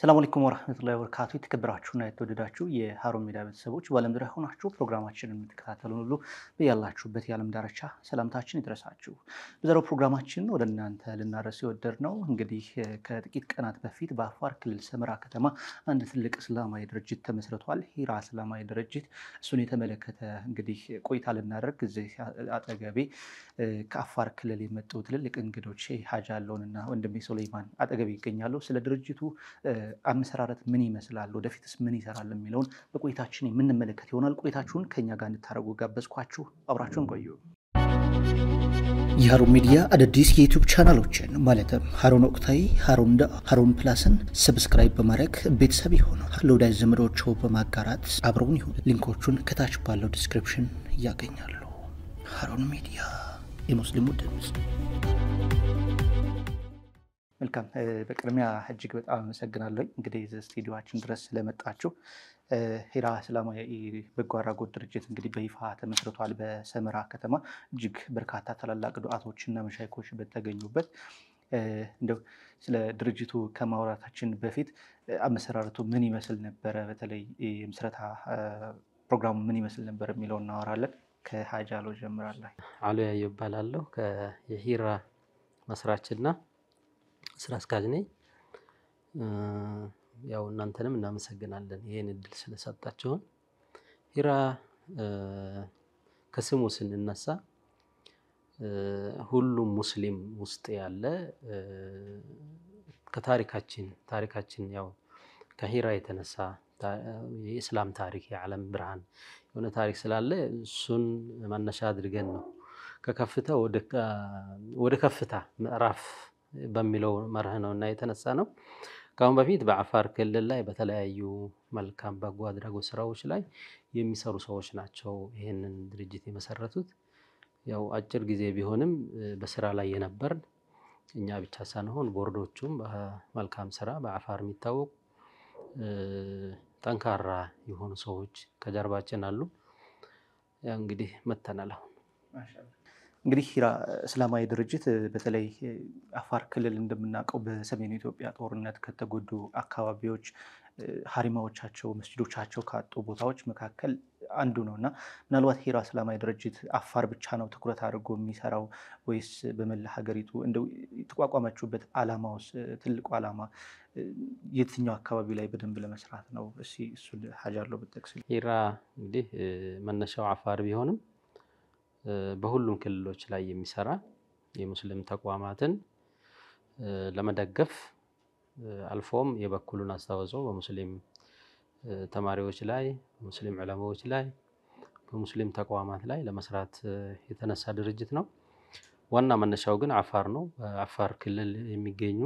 ሰላም አለይኩም ወራህመቱላሂ ወበረካቱ። የተከበራችሁና የተወደዳችሁ የሀሩን ሚዲያ ቤተሰቦች በዓለም ዙሪያ ሆናችሁ ፕሮግራማችንን የምትከታተሉን ሁሉ በያላችሁበት የዓለም ዳርቻ ሰላምታችን ይድረሳችሁ። በዛሬው ፕሮግራማችን ወደ እናንተ ልናደርስ የወደድ ነው እንግዲህ ከጥቂት ቀናት በፊት በአፋር ክልል ሰመራ ከተማ አንድ ትልቅ እስላማዊ ድርጅት ተመስርቷል። ሂራ እስላማዊ ድርጅት። እሱን የተመለከተ እንግዲህ ቆይታ ልናደርግ እዚህ አጠገቤ ከአፋር ክልል የመጡ ትልልቅ እንግዶች ሀጅ ያለውንና ወንድሜ ሱሌይማን አጠገቤ ይገኛሉ። ስለ ድርጅቱ አመሰራረት ምን ይመስላል፣ ወደፊትስ ምን ይሰራል የሚለውን በቆይታችን የምንመለከት ይሆናል። ቆይታችሁን ከኛ ጋር እንድታደርጉ ጋበዝኳችሁ። አብራችሁን ቆዩ። የሀሩን ሚዲያ አዳዲስ የዩቱብ ቻናሎችን ማለትም ሀሩን ወቅታዊ፣ ሀሩን ዳ፣ ሀሩን ፕላስን ሰብስክራይብ በማድረግ ቤተሰብ ይሆኑ ለወዳጅ ዘመዶች በማጋራት አብረውን ይሁን። ሊንኮቹን ከታች ባለው ዲስክሪፕሽን ያገኛሉ። ሀሩን ሚዲያ የሙስሊሙ ድምፅ መልካም በቅድሚያ እጅግ በጣም አመሰግናለሁ እንግዲህ ስቱዲዮችን ድረስ ስለመጣችሁ ሄራ ሰላማዊ በጎ አድራጎት ድርጅት እንግዲህ በይፋ ተመስርቷል። በሰመራ ከተማ እጅግ በርካታ ታላላቅ ዱዓቶችና መሻይኮች በተገኙበት እንደው ስለ ድርጅቱ ከማውራታችን በፊት አመሰራረቱ ምን ይመስል ነበረ፣ በተለይ የምስረታ ፕሮግራሙ ምን ይመስል ነበር የሚለው እናወራለን። ከሀጃሎ ጀምራለ አሎ ያየው ከሂራ መስራችና ስራ አስኪያጅ ነኝ። ያው እናንተንም እናመሰግናለን ይህን እድል ስለሰጣቸውን። ሂራ ከስሙ ስንነሳ ሁሉም ሙስሊም ውስጥ ያለ ከታሪካችን ታሪካችን ያው ከሂራ የተነሳ የእስላም ታሪክ የዓለም ብርሃን የሆነ ታሪክ ስላለ እሱን መነሻ አድርገን ነው ከከፍታ ወደ ከፍታ ምዕራፍ በሚለው መርህ ነው እና የተነሳ ነው። ከአሁን በፊት በአፋር ክልል ላይ በተለያዩ መልካም በጎ አድራጎት ስራዎች ላይ የሚሰሩ ሰዎች ናቸው ይህንን ድርጅት የመሰረቱት። ያው አጭር ጊዜ ቢሆንም በስራ ላይ የነበርን እኛ ብቻ ሳንሆን ቦርዶቹም በመልካም ስራ በአፋር የሚታወቁ ጠንካራ የሆኑ ሰዎች ከጀርባችን አሉ። እንግዲህ መተናል አሁን እንግዲህ ሂራ እስላማዊ ድርጅት በተለይ አፋር ክልል እንደምናውቀው በሰሜኑ ኢትዮጵያ ጦርነት ከተጎዱ አካባቢዎች ሀሪማዎቻቸው፣ መስጅዶቻቸው ካጡ ቦታዎች መካከል አንዱ ነው እና ምናልባት ሂራ እስላማዊ ድርጅት አፋር ብቻ ነው ትኩረት አድርጎ የሚሰራው ወይስ በመላ ሀገሪቱ? እንደው የተቋቋመችበት አላማውስ ትልቁ አላማ የትኛው አካባቢ ላይ በደንብ ለመስራት ነው? እሱ ሀጃ አለው ብጠቅስ ሂራ እንግዲህ መነሻው አፋር ቢሆንም በሁሉም ክልሎች ላይ የሚሰራ የሙስሊም ተቋማትን ለመደገፍ አልፎም የበኩሉን አስተዋጽኦ በሙስሊም ተማሪዎች ላይ፣ በሙስሊም ዕለማዎች ላይ፣ በሙስሊም ተቋማት ላይ ለመስራት የተነሳ ድርጅት ነው። ዋና መነሻው ግን አፋር ነው። በአፋር ክልል የሚገኙ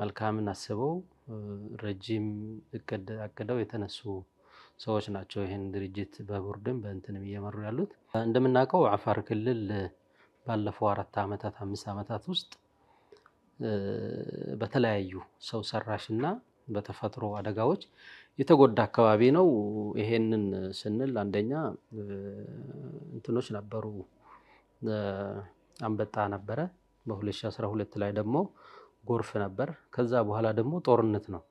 መልካምን አስበው ረጅም እቅድ አቅደው የተነሱ ሰዎች ናቸው ይህን ድርጅት በቦርድም በእንትንም እየመሩ ያሉት። እንደምናውቀው አፋር ክልል ባለፈው አራት ዓመታት አምስት ዓመታት ውስጥ በተለያዩ ሰው ሰራሽ እና በተፈጥሮ አደጋዎች የተጎዳ አካባቢ ነው። ይሄንን ስንል አንደኛ እንትኖች ነበሩ፣ አንበጣ ነበረ። በ2012 ላይ ደግሞ ጎርፍ ነበር። ከዛ በኋላ ደግሞ ጦርነት ነው።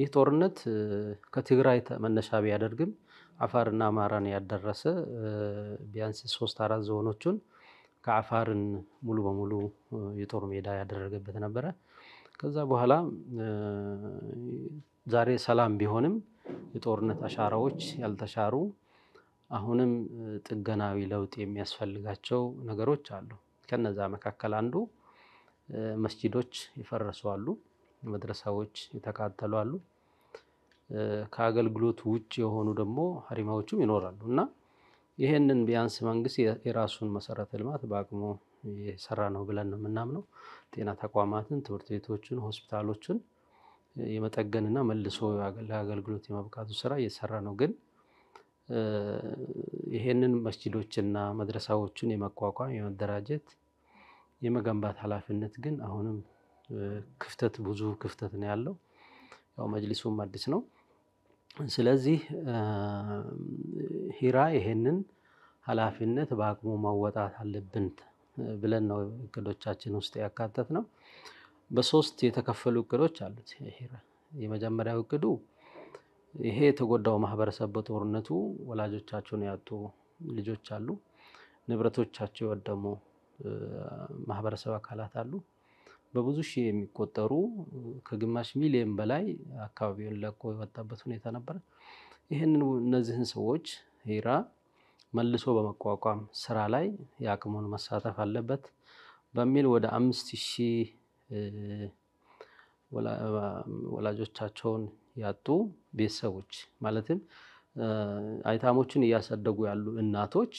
ይህ ጦርነት ከትግራይ መነሻ ቢያደርግም አፋርና አማራን ያደረሰ ቢያንስ ሶስት አራት ዞኖቹን ከአፋርን ሙሉ በሙሉ የጦር ሜዳ ያደረገበት ነበረ። ከዛ በኋላ ዛሬ ሰላም ቢሆንም የጦርነት አሻራዎች ያልተሻሩ አሁንም ጥገናዊ ለውጥ የሚያስፈልጋቸው ነገሮች አሉ። ከነዛ መካከል አንዱ መስጂዶች ይፈረሱ አሉ። መድረሳዎች የተካተሉ አሉ። ከአገልግሎት ውጭ የሆኑ ደግሞ ሀሪማዎችም ይኖራሉ እና ይህንን ቢያንስ መንግስት የራሱን መሰረተ ልማት በአቅሙ የሰራ ነው ብለን ነው የምናምነው። ጤና ተቋማትን፣ ትምህርት ቤቶችን፣ ሆስፒታሎችን የመጠገንና መልሶ ለአገልግሎት የማብቃቱ ስራ እየሰራ ነው። ግን ይሄንን መስጂዶችና መድረሳዎችን የመቋቋም የመደራጀት የመገንባት ኃላፊነት ግን አሁንም ክፍተት ብዙ ክፍተት ነው ያለው። ያው መጅሊሱም አዲስ ነው። ስለዚህ ሂራ ይሄንን ኃላፊነት በአቅሙ መወጣት አለብን ብለን ነው እቅዶቻችን ውስጥ ያካተት ነው። በሶስት የተከፈሉ እቅዶች አሉት ሂራ። የመጀመሪያው እቅዱ ይሄ የተጎዳው ማህበረሰብ በጦርነቱ ወላጆቻቸውን ያጡ ልጆች አሉ፣ ንብረቶቻቸው የወደሙ ማህበረሰብ አካላት አሉ። በብዙ ሺህ የሚቆጠሩ ከግማሽ ሚሊየን በላይ አካባቢውን ለቆ የወጣበት ሁኔታ ነበረ። ይህንን እነዚህን ሰዎች ሂራ መልሶ በመቋቋም ስራ ላይ የአቅሙን መሳተፍ አለበት በሚል ወደ አምስት ሺህ ወላጆቻቸውን ያጡ ቤተሰቦች ማለትም አይታሞችን እያሳደጉ ያሉ እናቶች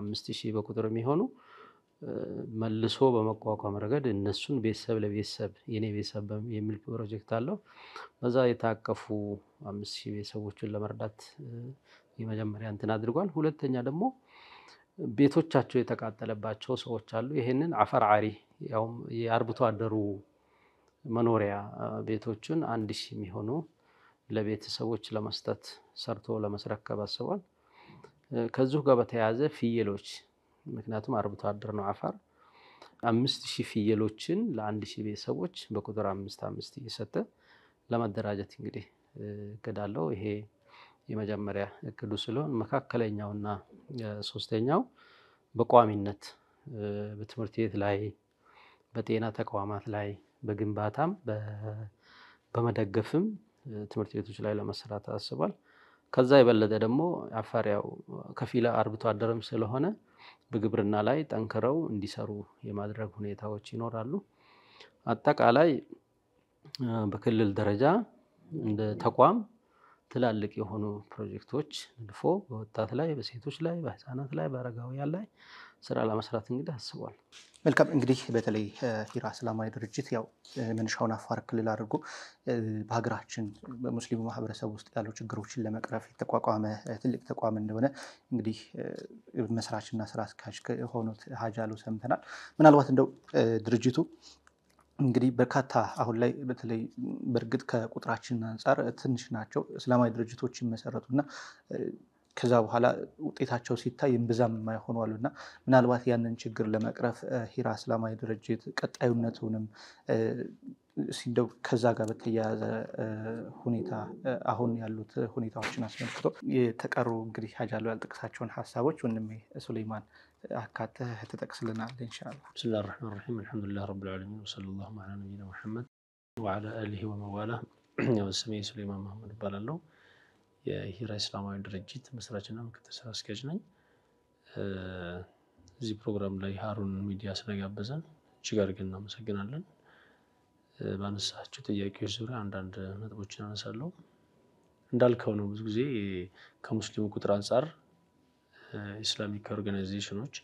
አምስት ሺህ በቁጥር የሚሆኑ መልሶ በመቋቋም ረገድ እነሱን ቤተሰብ ለቤተሰብ የኔ ቤተሰብ የሚል ፕሮጀክት አለው። በዛ የታቀፉ አምስት ሺህ ቤተሰቦችን ለመርዳት የመጀመሪያ እንትን አድርጓል። ሁለተኛ ደግሞ ቤቶቻቸው የተቃጠለባቸው ሰዎች አሉ። ይህንን አፈር አሪ ያውም የአርብቶ አደሩ መኖሪያ ቤቶችን አንድ ሺህ የሚሆኑ ለቤተሰቦች ለመስጠት ሰርቶ ለመስረከብ አስቧል። ከዚሁ ጋር በተያያዘ ፍየሎች ምክንያቱም አርብቶ አደር ነው አፋር። አምስት ሺህ ፍየሎችን ለአንድ ሺህ ቤተሰቦች በቁጥር አምስት አምስት እየሰጠ ለማደራጀት እንግዲህ እቅዳለው። ይሄ የመጀመሪያ እቅዱ ስለሆን መካከለኛውና ሶስተኛው በቋሚነት በትምህርት ቤት ላይ፣ በጤና ተቋማት ላይ፣ በግንባታም በመደገፍም ትምህርት ቤቶች ላይ ለመስራት አስቧል። ከዛ የበለጠ ደግሞ አፋር ያው ከፊል አርብቶ አደርም ስለሆነ በግብርና ላይ ጠንክረው እንዲሰሩ የማድረግ ሁኔታዎች ይኖራሉ። አጠቃላይ በክልል ደረጃ እንደ ተቋም ትላልቅ የሆኑ ፕሮጀክቶች ንድፎ በወጣት ላይ፣ በሴቶች ላይ፣ በህፃናት ላይ፣ በአረጋውያን ላይ ስራ ለመስራት እንግዲህ አስቧል። መልካም እንግዲህ በተለይ ሂራ እስላማዊ ድርጅት ያው መነሻውን አፋር ክልል አድርጎ በሀገራችን በሙስሊሙ ማህበረሰብ ውስጥ ያሉ ችግሮችን ለመቅረፍ የተቋቋመ ትልቅ ተቋም እንደሆነ እንግዲህ መስራችና ስራ አስኪያጅ ከሆኑት ሀጅ አሉ ሰምተናል። ምናልባት እንደው ድርጅቱ እንግዲህ በርካታ አሁን ላይ በተለይ በእርግጥ ከቁጥራችን አንጻር ትንሽ ናቸው እስላማዊ ድርጅቶች ይመሰረቱና ከዛ በኋላ ውጤታቸው ሲታይ እምብዛም የማይሆኑ አሉና ምናልባት ያንን ችግር ለመቅረፍ ሂራ እስላማዊ ድርጅት ቀጣዩነቱንም ሲደው ከዛ ጋር በተያያዘ ሁኔታ አሁን ያሉት ሁኔታዎችን አስመልክቶ የተቀሩ እንግዲህ ሀጃሉ ያልጠቅሳቸውን ሀሳቦች ወንድሜ ሱሌይማን አካተህ ተጠቅስልናል። እንሻላ ብስላ ራማን አልሐምዱላ ረብ ረብል ዓለሚን ላሁ ዓላ ነቢና ሙሐመድ ወዐላ አሊሂ ወመዋላ። ስሜ ሱሌይማን መሐመድ እባላለሁ። የሂራ እስላማዊ ድርጅት መስራችና ምክትል ስራ አስኪያጅ ነኝ። እዚህ ፕሮግራም ላይ ሀሩን ሚዲያ ስለጋበዘን እጅግ አድርገን እናመሰግናለን። ባነሳቸው ጥያቄዎች ዙሪያ አንዳንድ ነጥቦችን አነሳለሁ። እንዳልከው ነው። ብዙ ጊዜ ከሙስሊሙ ቁጥር አንጻር ኢስላሚክ ኦርጋናይዜሽኖች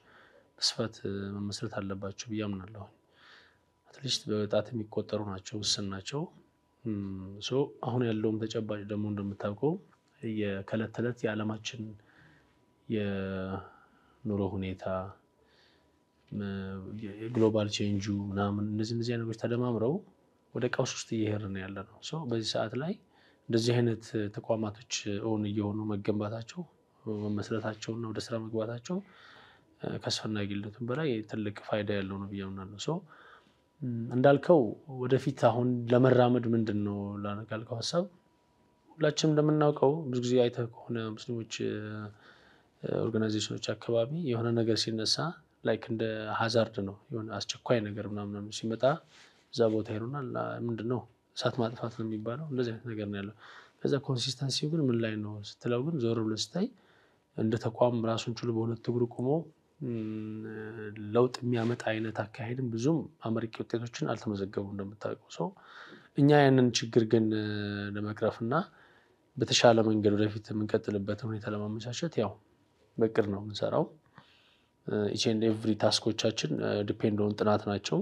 በስፋት መመስረት አለባቸው ብዬ አምናለሁ። አትሊስት በጣት የሚቆጠሩ ናቸው፣ ውስን ናቸው። አሁን ያለውም ተጨባጭ ደግሞ እንደምታውቀው የከለት ተለት የዓለማችን የኑሮ ሁኔታ የግሎባል ቼንጁ ምናምን እነዚህ እነዚህ ነገሮች ተደማምረው ወደ ቀውስ ውስጥ እየሄድን ያለ ነው። በዚህ ሰዓት ላይ እንደዚህ አይነት ተቋማቶች እውን እየሆኑ መገንባታቸው መመስረታቸውና ወደ ስራ መግባታቸው ከአስፈላጊነቱም በላይ ትልቅ ፋይዳ ያለው ነው ብዬ አምናለሁ። እንዳልከው ወደፊት አሁን ለመራመድ ምንድን ነው ላነቃልከው ሀሳብ ሁላችንም እንደምናውቀው ብዙ ጊዜ አይተህ ከሆነ ሙስሊሞች ኦርጋናይዜሽኖች አካባቢ የሆነ ነገር ሲነሳ ላይክ እንደ ሀዛርድ ነው የሆነ አስቸኳይ ነገር ምናምን ሲመጣ እዛ ቦታ ሄዱና ምንድን ነው እሳት ማጥፋት ነው የሚባለው እንደዚህ አይነት ነገር ነው ያለው። ከዛ ኮንሲስተንሲ ግን ምን ላይ ነው ስትለው ግን ዞር ብለህ ስታይ እንደ ተቋም ራሱን ችሎ በሁለት እግሩ ቆሞ ለውጥ የሚያመጣ አይነት አካሄድም ብዙም አመርቂ ውጤቶችን አልተመዘገቡ እንደምታውቀው ሰው እኛ ያንን ችግር ግን ለመቅረፍ እና በተሻለ መንገድ ወደፊት የምንቀጥልበትን ሁኔታ ለማመቻቸት ያው በቅድ ነው የምንሰራው። ኢች ኤቭሪ ታስኮቻችን ዲፔንድ ጥናት ናቸው፣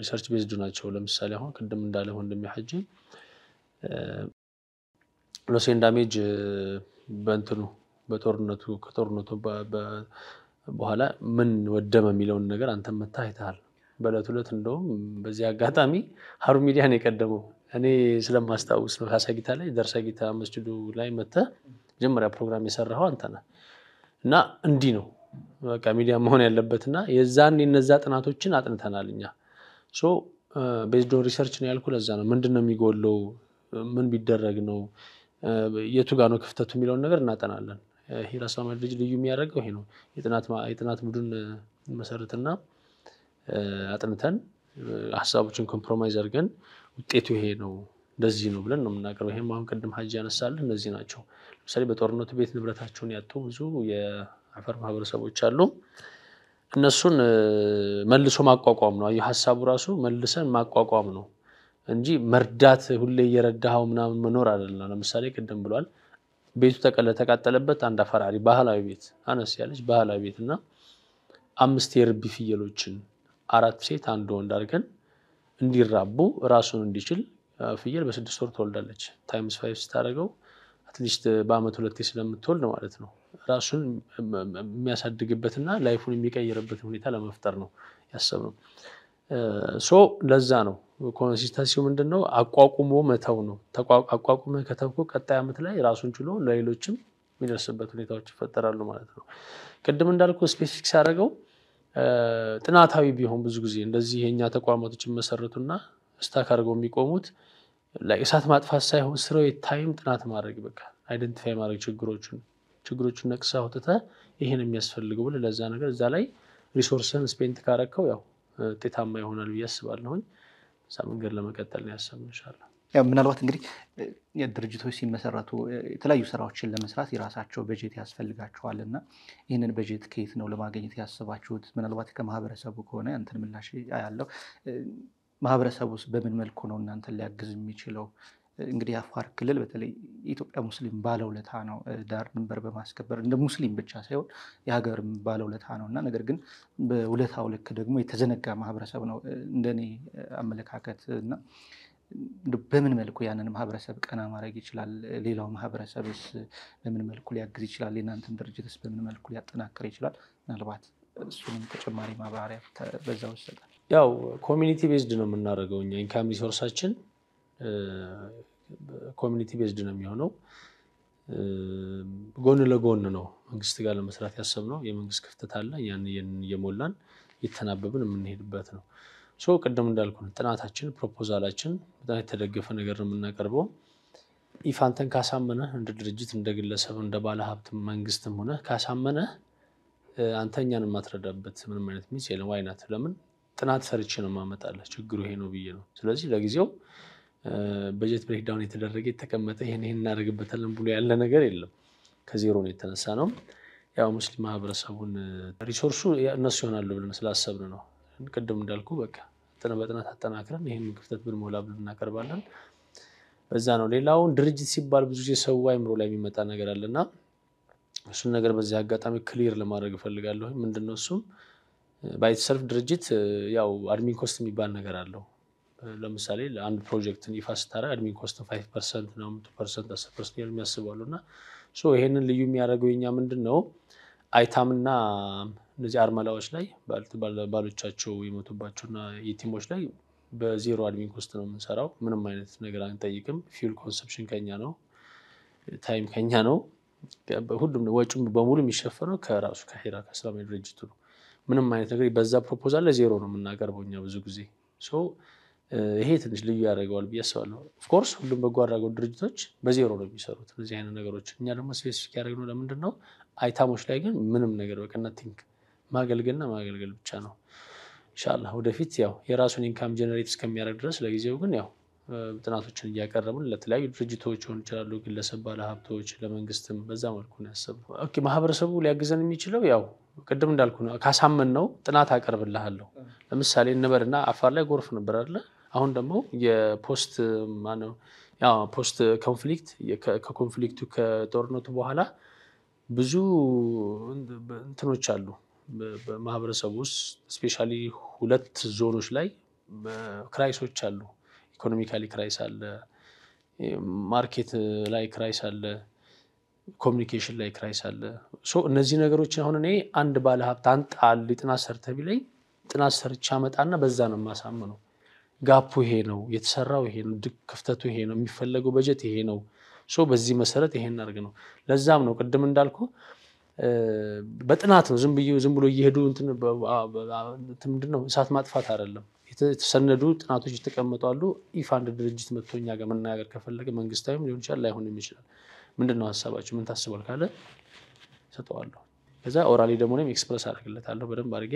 ሪሰርች ቤዝድ ናቸው። ለምሳሌ አሁን ቅድም እንዳለ ወንድሜ ሎሴን ዳሜጅ በእንትኑ በጦርነቱ ከጦርነቱ በኋላ ምን ወደመ የሚለውን ነገር አንተ መታ አይተሃል። በእለት ሁለት እንደውም በዚህ አጋጣሚ ሀሩ ሚዲያን የቀደመው እኔ ስለማስታውስ ነው ጊታ ላይ ደርሳ ጊታ መስጅዱ ላይ መጥተህ መጀመሪያ ፕሮግራም የሰራኸው አንተ ነህ እና እንዲህ ነው በቃ ሚዲያ መሆን ያለበትና የዛን የነዛ ጥናቶችን አጥንተናል እኛ ሶ ቤዝዶን ሪሰርች ነው ያልኩ ለዛ ነው ምንድን ነው የሚጎለው ምን ቢደረግ ነው የቱ ጋ ነው ክፍተቱ የሚለውን ነገር እናጠናለን ይሄ ልጅ ልዩ የሚያደርገው ይሄ ነው የጥናት ቡድን መሰረትና አጥንተን ሀሳቦችን ኮምፕሮማይዝ አድርገን ውጤቱ ይሄ ነው እንደዚህ ነው ብለን ነው የምናቀርበው። ይህም አሁን ቅድም ሀጅ ያነሳልህ እነዚህ ናቸው። ለምሳሌ በጦርነቱ ቤት ንብረታቸውን ያጡ ብዙ የአፈር ማህበረሰቦች አሉ። እነሱን መልሶ ማቋቋም ነው አየሁ። ሀሳቡ ራሱ መልሰን ማቋቋም ነው እንጂ መርዳት ሁሌ እየረዳኸው ምናምን መኖር አይደለም። ለምሳሌ ቅድም ብሏል ቤቱ ተቀለ ተቃጠለበት አንድ አፈራሪ ባህላዊ ቤት አነስ ያለች ባህላዊ ቤት እና አምስት የርቢ ፍየሎችን አራት ሴት አንድ ወንድ አድርገን እንዲራቡ ራሱን እንዲችል ፍየል በስድስት ወር ትወልዳለች። ታይምስ ፋይቭ ስታደርገው አትሊስት በአመት ሁለቴ ስለምትወልድ ማለት ነው። ራሱን የሚያሳድግበትና ላይፉን የሚቀይርበትን ሁኔታ ለመፍጠር ነው ያሰብነው። ሶ ለዛ ነው ኮንሲስተንሲው ምንድን ነው? አቋቁሞ መተው ነው። አቋቁመ ከተብኮ ቀጣይ አመት ላይ ራሱን ችሎ ለሌሎችም የሚደርስበት ሁኔታዎች ይፈጠራሉ ማለት ነው። ቅድም እንዳልኩ ስፔሲፊክ ሲያደርገው ጥናታዊ ቢሆን ብዙ ጊዜ እንደዚህ የእኛ ተቋማቶች መሰረቱና ስታክ አድርገው የሚቆሙት እሳት ማጥፋት ሳይሆን ስራው የታይም ጥናት ማድረግ በቃ አይደንቲፋይ ማድረግ ችግሮቹን ችግሮቹን ነቅሳ አውጥተህ ይህን የሚያስፈልግ ብል ለዛ ነገር እዛ ላይ ሪሶርስን ስፔንት ካረከው ያው ውጤታማ ይሆናል ብዬ አስባለሁኝ። እዛ መንገድ ለመቀጠል ነው ያሰብንሻለሁ። ምናልባት እንግዲህ ድርጅቶች ሲመሰረቱ የተለያዩ ስራዎችን ለመስራት የራሳቸው በጀት ያስፈልጋቸዋል እና ይህንን በጀት ከየት ነው ለማግኘት ያስባችሁት? ምናልባት ከማህበረሰቡ ከሆነ ያንተን ምላሽ ያለው ማህበረሰቡ ውስጥ በምን መልኩ ነው እናንተን ሊያግዝ የሚችለው? እንግዲህ የአፋር ክልል በተለይ የኢትዮጵያ ሙስሊም ባለውለታ ነው። ዳር ድንበር በማስከበር እንደ ሙስሊም ብቻ ሳይሆን የሀገር ባለውለታ ነው እና ነገር ግን በውለታው ልክ ደግሞ የተዘነጋ ማህበረሰብ ነው እንደኔ አመለካከት እና በምን መልኩ ያንን ማህበረሰብ ቀና ማድረግ ይችላል? ሌላው ማህበረሰብስ በምን መልኩ ሊያግዝ ይችላል? የእናንተን ድርጅትስ በምን መልኩ ሊያጠናክር ይችላል? ምናልባት እሱንም ተጨማሪ ማብራሪያ በዛ ይሰጣል። ያው ኮሚኒቲ ቤዝድ ነው የምናደርገው እኛ ኢንካም ሪሶርሳችን ኮሚኒቲ ቤዝድ ነው የሚሆነው። ጎን ለጎን ነው መንግስት ጋር ለመስራት ያሰብነው። የመንግስት ክፍተት አለ፣ ያን እየሞላን እየተናበብን የምንሄድበት ነው። ሶ ቅድም እንዳልኩን ጥናታችን ፕሮፖዛላችን በጣም የተደገፈ ነገር ነው የምናቀርበው። ኢፋንተን ካሳመነህ እንደ ድርጅት እንደ ግለሰብ እንደ ባለሀብት መንግስትም ሆነ ካሳመነህ አንተ እኛን የማትረዳበት ምንም አይነት ሚስ የለም። ዋይናት ለምን ጥናት ሰርቼ ነው የማመጣልህ ችግሩ ይሄ ነው ብዬ ነው። ስለዚህ ለጊዜው በጀት ብሬክዳውን የተደረገ የተቀመጠ ይህን ይህን እናደርግበታለን ብሎ ያለ ነገር የለም። ከዜሮ ነው የተነሳ ነው። ያው ሙስሊም ማህበረሰቡን ሪሶርሱ እነሱ ይሆናሉ ብለን ስላሰብን ነው ቅድም እንዳልኩ በቃ በጥናት አጠናክረን ይህን ክፍተት ብንሞላ ብለን እናቀርባለን። በዛ ነው። ሌላውን ድርጅት ሲባል ብዙ ጊዜ ሰው አይምሮ ላይ የሚመጣ ነገር አለና እሱን ነገር በዚህ አጋጣሚ ክሊር ለማድረግ እፈልጋለሁ። ምንድነው እሱም ባይተሰልፍ ድርጅት ያው አድሚን ኮስት የሚባል ነገር አለው። ለምሳሌ ለአንድ ፕሮጀክትን ይፋ ስታደርግ አድሚን ኮስት ፋይቭ ፐርሰንት ነው፣ አምስት ፐርሰንት፣ አስር ፐርሰንት የሚያስባሉ እና ይሄንን ልዩ የሚያደርገው የኛ ምንድን ነው አይታምና እነዚህ አርመላዎች ላይ ባሎቻቸው የሞቱባቸውና የቲሞች ላይ በዜሮ አድሚን ኮስት ነው የምንሰራው። ምንም አይነት ነገር አንጠይቅም። ፊውል ኮንሰፕሽን ከኛ ነው፣ ታይም ከኛ ነው። ሁሉም ወጪም በሙሉ የሚሸፈነው ከራሱ ከሄራ ከስላማዊ ድርጅቱ ነው። ምንም አይነት ነገር በዛ ፕሮፖዛል ላይ ዜሮ ነው የምናቀርበው እኛ ብዙ ጊዜ። ይሄ ትንሽ ልዩ ያደርገዋል ብዬ አስባለሁ። ኦፍኮርስ ሁሉም በጎ አድራጎት ድርጅቶች በዜሮ ነው የሚሰሩት እነዚህ አይነት ነገሮች። እኛ ደግሞ ስፔሲፊክ ያደረግነው ለምንድን ነው አይታሞች ላይ ግን ምንም ነገር በቀና ቲንክ ማገልገልና ማገልገል ብቻ ነው። ኢንሻላህ ወደፊት ያው የራሱን ኢንካም ጀነሬት እስከሚያደርግ ድረስ ለጊዜው ግን ያው ጥናቶችን እያቀረብን ለተለያዩ ድርጅቶች ሆን ይችላሉ፣ ግለሰብ ባለሀብቶች፣ ለመንግስትም በዛ መልኩ ነው ያሰብነው። ኦኬ ማህበረሰቡ ሊያግዘን የሚችለው ያው ቅድም እንዳልኩ ነው። ካሳመን ነው ጥናት አቀርብልሃለሁ። ለምሳሌ እንበርና አፋር ላይ ጎርፍ ነበር አለ። አሁን ደግሞ የፖስት ፖስት ኮንፍሊክት ከኮንፍሊክቱ ከጦርነቱ በኋላ ብዙ እንትኖች አሉ በማህበረሰብ ውስጥ ስፔሻሊ ሁለት ዞኖች ላይ ክራይሶች አሉ። ኢኮኖሚካሊ ክራይስ አለ፣ ማርኬት ላይ ክራይስ አለ፣ ኮሚኒኬሽን ላይ ክራይስ አለ። እነዚህ ነገሮች አሁን እኔ አንድ ባለሀብት አንድ ጥናት ሰርተህ ቢለኝ ጥናት ሰርቼ አመጣና በዛ ነው የማሳምነው። ጋፑ ይሄ ነው፣ የተሰራው ይሄ ነው፣ ክፍተቱ ይሄ ነው፣ የሚፈለገው በጀት ይሄ ነው በዚህ መሰረት ይሄን አድርግ ነው። ለዛም ነው ቅድም እንዳልኩ በጥናት ነው። ዝም ብዬ ዝም ብሎ እየሄዱ ምንድን ነው እሳት ማጥፋት አይደለም። የተሰነዱ ጥናቶች የተቀመጡ አሉ። ኢፍ አንድ ድርጅት መጥቶ እኛ ጋር መናገር ከፈለገ መንግስታዊም ሊሆን ይችላል ላይሆንም ይችላል። ምንድን ነው ሀሳባቸው ምን ታስባል ካለ ሰጠዋለሁ። ከዛ ኦራሊ ደግሞ እኔም ኤክስፕረስ አደርግለታለሁ በደንብ አድርጌ።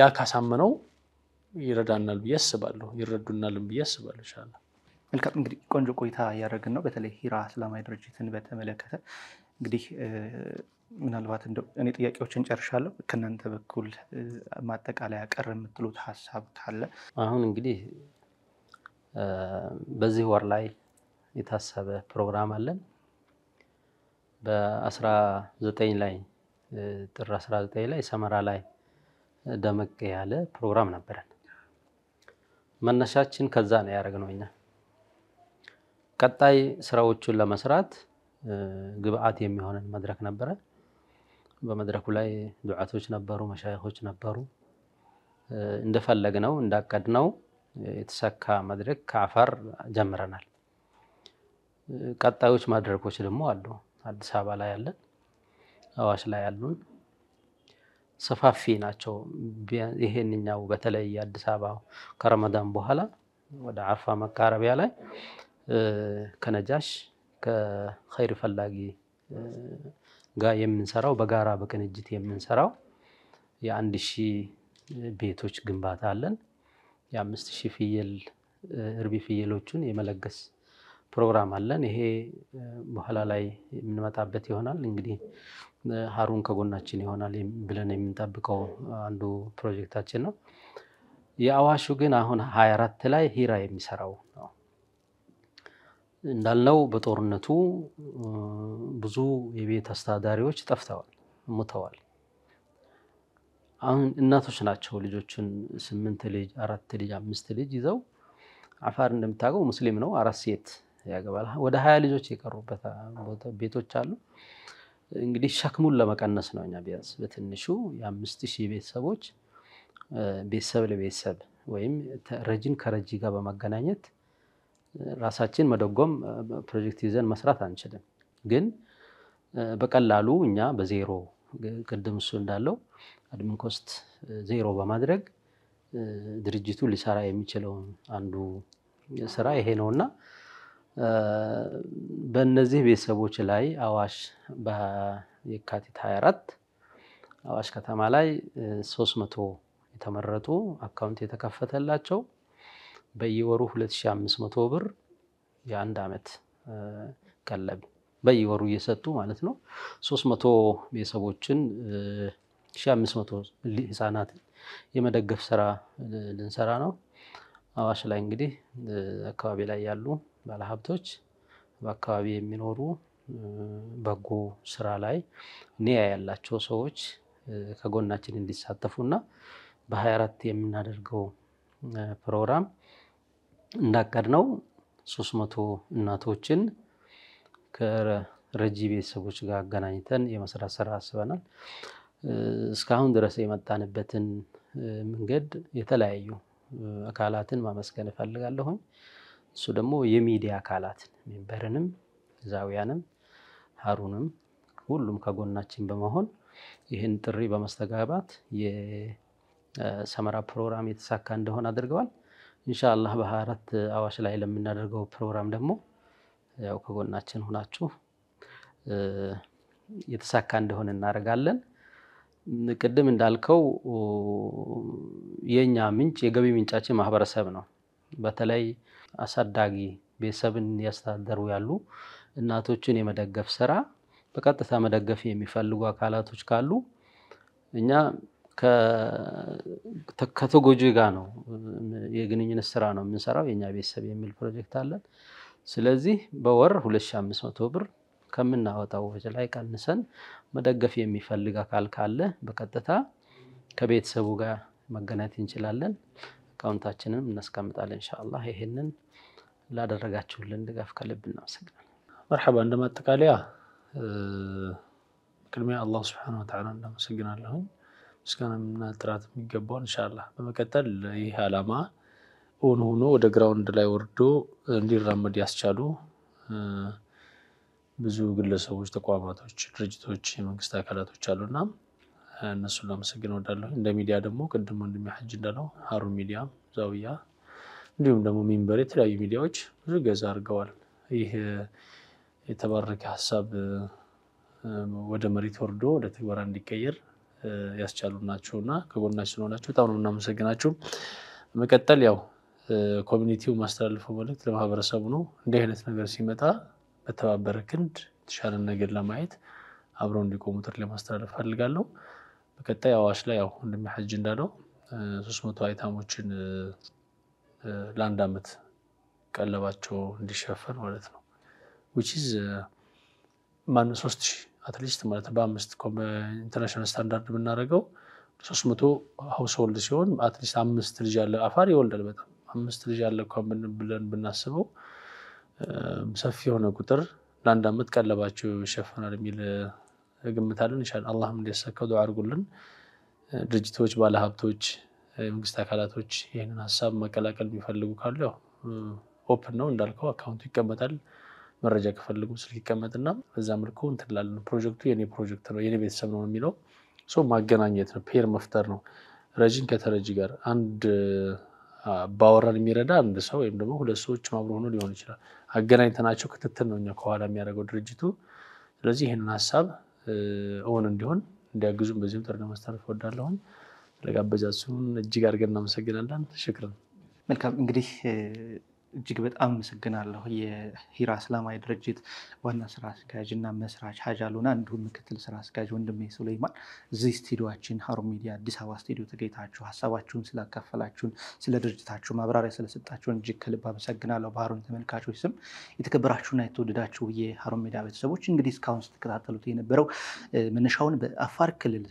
ያ ካሳመነው ይረዳናል ብዬ አስባለሁ። ይረዱናልም ብዬ አስባለሁ ይሻላል መልካም እንግዲህ ቆንጆ ቆይታ እያደረግን ነው። በተለይ ሂራ እስላማዊ ድርጅትን በተመለከተ እንግዲህ ምናልባት እንደው እኔ ጥያቄዎችን ጨርሻለሁ። ከእናንተ በኩል ማጠቃለያ ቀር የምትሉት ሀሳብ ካለ አሁን እንግዲህ በዚህ ወር ላይ የታሰበ ፕሮግራም አለን። በ19 ላይ ጥር 19 ላይ ሰመራ ላይ ደመቅ ያለ ፕሮግራም ነበረን። መነሻችን ከዛ ነው ያደረግነው እኛ ቀጣይ ስራዎቹን ለመስራት ግብአት የሚሆነን መድረክ ነበረ። በመድረኩ ላይ ዱዓቶች ነበሩ፣ መሻይኮች ነበሩ። እንደፈለግነው እንዳቀድነው የተሳካ መድረክ ከአፋር ጀምረናል። ቀጣዮች መድረኮች ደግሞ አሉ። አዲስ አበባ ላይ ያለን፣ አዋሽ ላይ ያሉን ሰፋፊ ናቸው። ይሄንኛው በተለይ አዲስ አበባ ከረመዳን በኋላ ወደ አርፋ መቃረቢያ ላይ ከነጃሽ ከኸይር ፈላጊ ጋር የምንሰራው በጋራ በቅንጅት የምንሰራው የአንድ ሺህ ቤቶች ግንባታ አለን። የአምስት ሺህ ፍየል እርቢ ፍየሎቹን የመለገስ ፕሮግራም አለን። ይሄ በኋላ ላይ የምንመጣበት ይሆናል። እንግዲህ ሀሩን ከጎናችን ይሆናል ብለን የምንጠብቀው አንዱ ፕሮጀክታችን ነው። የአዋሹ ግን አሁን ሀያ አራት ላይ ሂራ የሚሰራው ነው። እንዳልነው በጦርነቱ ብዙ የቤት አስተዳዳሪዎች ጠፍተዋል፣ ሞተዋል። አሁን እናቶች ናቸው ልጆችን ስምንት ልጅ፣ አራት ልጅ፣ አምስት ልጅ ይዘው አፋር እንደምታውቀው ሙስሊም ነው። አራት ሴት ያገባል። ወደ ሀያ ልጆች የቀሩበት ቤቶች አሉ። እንግዲህ ሸክሙን ለመቀነስ ነው እኛ ቢያንስ በትንሹ የአምስት ሺህ ቤተሰቦች ቤተሰብ ለቤተሰብ ወይም ረጅን ከረጂ ጋር በማገናኘት ራሳችን መደጎም ፕሮጀክት ይዘን መስራት አንችልም። ግን በቀላሉ እኛ በዜሮ ቅድም እሱ እንዳለው አድሚን ኮስት ዜሮ በማድረግ ድርጅቱ ሊሰራ የሚችለውን አንዱ ስራ ይሄ ነው እና በእነዚህ ቤተሰቦች ላይ አዋሽ በየካቲት 24 አዋሽ ከተማ ላይ 300 የተመረጡ አካውንት የተከፈተላቸው በየወሩ 2500 ብር የአንድ ዓመት ቀለብ በየወሩ እየሰጡ ማለት ነው 300 ቤተሰቦችን 1500 ህፃናትን የመደገፍ ስራ ልንሰራ ነው። አዋሽ ላይ እንግዲህ አካባቢ ላይ ያሉ ባለሀብቶች በአካባቢ የሚኖሩ በጎ ስራ ላይ ኒያ ያላቸው ሰዎች ከጎናችን እንዲሳተፉ እና በ24 የምናደርገው ፕሮግራም እንዳቀድነው 300 እናቶችን ከረጂ ቤተሰቦች ጋር አገናኝተን የመስራት ስራ አስበናል። እስካሁን ድረስ የመጣንበትን መንገድ የተለያዩ አካላትን ማመስገን እፈልጋለሁኝ። እሱ ደግሞ የሚዲያ አካላትን ሜምበርንም፣ ዛውያንም፣ ሀሩንም ሁሉም ከጎናችን በመሆን ይህን ጥሪ በመስተጋባት የሰመራ ፕሮግራም የተሳካ እንደሆነ አድርገዋል። ኢንሻአላህ በሀያ አራት አዋሽ ላይ ለምናደርገው ፕሮግራም ደግሞ ያው ከጎናችን ሁናችሁ የተሳካ እንደሆነ እናደርጋለን። ቅድም እንዳልከው የእኛ ምንጭ የገቢ ምንጫችን ማህበረሰብ ነው። በተለይ አሳዳጊ ቤተሰብን እያስተዳደሩ ያሉ እናቶችን የመደገፍ ስራ በቀጥታ መደገፍ የሚፈልጉ አካላቶች ካሉ እኛ ከተጎጂ ጋር ነው የግንኙነት ስራ ነው የምንሰራው የኛ ቤተሰብ የሚል ፕሮጀክት አለን። ስለዚህ በወር 2500 ብር ከምናወጣው ወጪ ላይ ቀንሰን መደገፍ የሚፈልግ አካል ካለ በቀጥታ ከቤተሰቡ ጋር መገናኘት እንችላለን። አካውንታችንንም እናስቀምጣለን እንሻላ ይሄንን ላደረጋችሁልን ድጋፍ ከልብ መርሓባ እንደ እንደማጠቃለያ ቅድሚያ አላህ ስብሐነሁ ወተዓላ እናመሰግናለሁኝ። ምስጋናና ጥራት የሚገባውን እንሻላ። በመቀጠል ይህ ዓላማ ኦን ሆኖ ወደ ግራውንድ ላይ ወርዶ እንዲራመድ ያስቻሉ ብዙ ግለሰቦች፣ ተቋማቶች፣ ድርጅቶች፣ የመንግስት አካላቶች አሉና እነሱን ላመሰግን ወዳለሁ እንደ ሚዲያ ደግሞ ቅድም ወንድሜ ሀጅ እንዳለው ሀሩን ሚዲያ፣ ዛውያ እንዲሁም ደግሞ ሚንበር የተለያዩ ሚዲያዎች ብዙ ገዛ አድርገዋል። ይህ የተባረከ ሀሳብ ወደ መሬት ወርዶ ወደ ተግባራ እንዲቀየር ያስቻሉ ናቸው እና ከጎናችን ሆናችሁ በጣም ነው የምናመሰግናችሁ። መቀጠል ያው ኮሚኒቲው ማስተላልፈው መልእክት ለማህበረሰቡ ነው። እንዲህ አይነት ነገር ሲመጣ በተባበረ ክንድ የተሻለን ነገር ለማየት አብረው እንዲቆሙ ጥሪ ለማስተላለፍ ፈልጋለሁ። በቀጣይ አዋሽ ላይ ያው እንደሚያሐጅ እንዳለው ሶስት መቶ አይታሞችን ለአንድ አመት ቀለባቸው እንዲሸፈን ማለት ነው ዊችዝ ማን ሶስት ሺህ አትሊስት ማለት በአምስት ኢንተርናሽናል ስታንዳርድ የምናደርገው ሶስት መቶ ሆልድ ሲሆን አትሊስት አምስት ልጅ ያለ አፋር ይወልዳል በጣም አምስት ልጅ ያለ ብለን ብናስበው ሰፊ የሆነ ቁጥር ለአንድ ዓመት ቀለባቸው ይሸፈናል የሚል ግምት አለን። ይሻል አላህም እንዲያሳካው ዱዓ አድርጉልን። ድርጅቶች፣ ባለሀብቶች፣ የመንግስት አካላቶች ይህንን ሀሳብ መቀላቀል የሚፈልጉ ካሉ ያው ኦፕን ነው እንዳልከው አካውንቱ ይቀመጣል። መረጃ ከፈልጉ ስልክ ይቀመጥና በዛ መልኩ እንትላለን። ፕሮጀክቱ የኔ ፕሮጀክት ነው የኔ ቤተሰብ ነው የሚለው ሰው ማገናኘት ነው፣ ፔር መፍጠር ነው ረጂን ከተረጂ ጋር አንድ ባወራን የሚረዳ አንድ ሰው ወይም ደግሞ ሁለት ሰዎች አብሮ ሆኖ ሊሆን ይችላል። አገናኝተናቸው ክትትል ነው እኛ ከኋላ የሚያደርገው ድርጅቱ። ስለዚህ ይህንን ሀሳብ እውን እንዲሆን እንዲያግዙም በዚህም ጥሪ ለማስተላለፍ እወዳለሁኝ። ስለጋበዛችሁን እጅግ አድርገን እናመሰግናለን። ሽክርን መልካም እንግዲህ እጅግ በጣም አመሰግናለሁ። የሂራ እስላማዊ ድርጅት ዋና ስራ አስኪያጅ እና መስራች ሀጅ አሉና እንዲሁም ምክትል ስራ አስኪያጅ ወንድሜ ሱሌይማን እዚህ ስቱዲዮችን ሀሩን ሚዲያ አዲስ አበባ ስቱዲዮ ተገኝታችሁ ሀሳባችሁን ስላካፈላችሁን፣ ስለ ድርጅታችሁ ማብራሪያ ስለሰጣችሁን እጅግ ከልብ አመሰግናለሁ። ባህሩን ተመልካቾች ስም የተከበራችሁና የተወደዳችሁ የሀሩን ሚዲያ ቤተሰቦች እንግዲህ እስካሁን ስትከታተሉት የነበረው መነሻውን በአፋር ክልል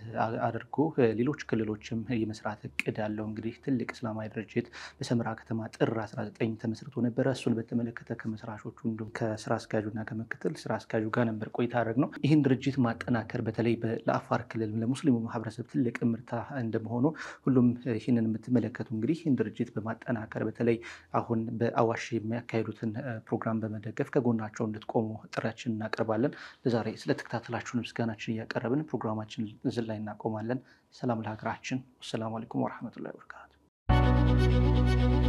አድርጎ ሌሎች ክልሎችም የመስራት እቅድ ያለው እንግዲህ ትልቅ እስላማዊ ድርጅት በሰምራ ከተማ ጥር 19 ተመስርቶ ነበረ። እሱን በተመለከተ ከመስራቾቹ እንዲሁም ከስራ አስኪያጁ እና ከምክትል ስራ አስኪያጁ ጋር ነበር ቆይታ አደረግ ነው። ይህን ድርጅት ማጠናከር በተለይ ለአፋር ክልል ለሙስሊሙ ማህበረሰብ ትልቅ ምርታ እንደመሆኑ ሁሉም ይህንን የምትመለከቱ እንግዲህ ይህን ድርጅት በማጠናከር በተለይ አሁን በአዋሽ የሚያካሄዱትን ፕሮግራም በመደገፍ ከጎናቸው እንድትቆሙ ጥሪያችን እናቀርባለን። ለዛሬ ስለተከታተላችሁን ምስጋናችን እያቀረብን ፕሮግራማችን እዚህ ላይ እናቆማለን። ሰላም ለሀገራችን። ወሰላሙ አለይኩም ወረሕመቱላሂ ወበረካቱ።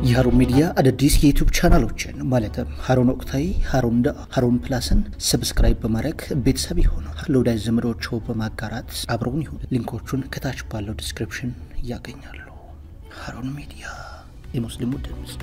የሀሩን ሚዲያ አዳዲስ የዩቲዩብ ቻናሎችን ማለትም ሀሩን ወቅታዊ፣ ሀሩን ዳ፣ ሀሩን ፕላስን ሰብስክራይብ በማድረግ ቤተሰብ የሆነ ለወዳጅ ዘመዶቹ በማጋራት አብረውን ይሁን። ሊንኮቹን ከታች ባለው ዲስክሪፕሽን ያገኛሉ። ሀሩን ሚዲያ የሙስሊሙ ድምፅ